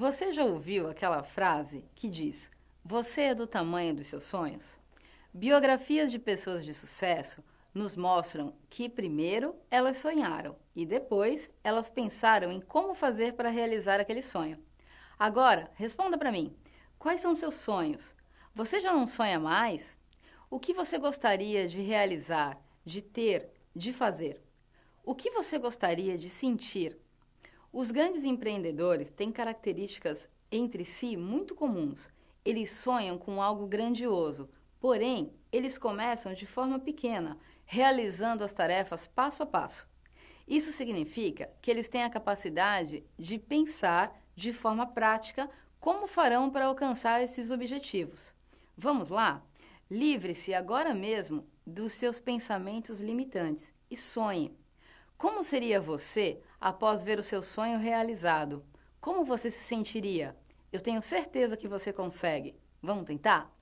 Você já ouviu aquela frase que diz: Você é do tamanho dos seus sonhos? Biografias de pessoas de sucesso nos mostram que primeiro elas sonharam e depois elas pensaram em como fazer para realizar aquele sonho. Agora, responda para mim: quais são seus sonhos? Você já não sonha mais? O que você gostaria de realizar, de ter, de fazer? O que você gostaria de sentir os grandes empreendedores têm características entre si muito comuns. Eles sonham com algo grandioso, porém, eles começam de forma pequena, realizando as tarefas passo a passo. Isso significa que eles têm a capacidade de pensar de forma prática como farão para alcançar esses objetivos. Vamos lá? Livre-se agora mesmo dos seus pensamentos limitantes e sonhe. Como seria você após ver o seu sonho realizado? Como você se sentiria? Eu tenho certeza que você consegue. Vamos tentar?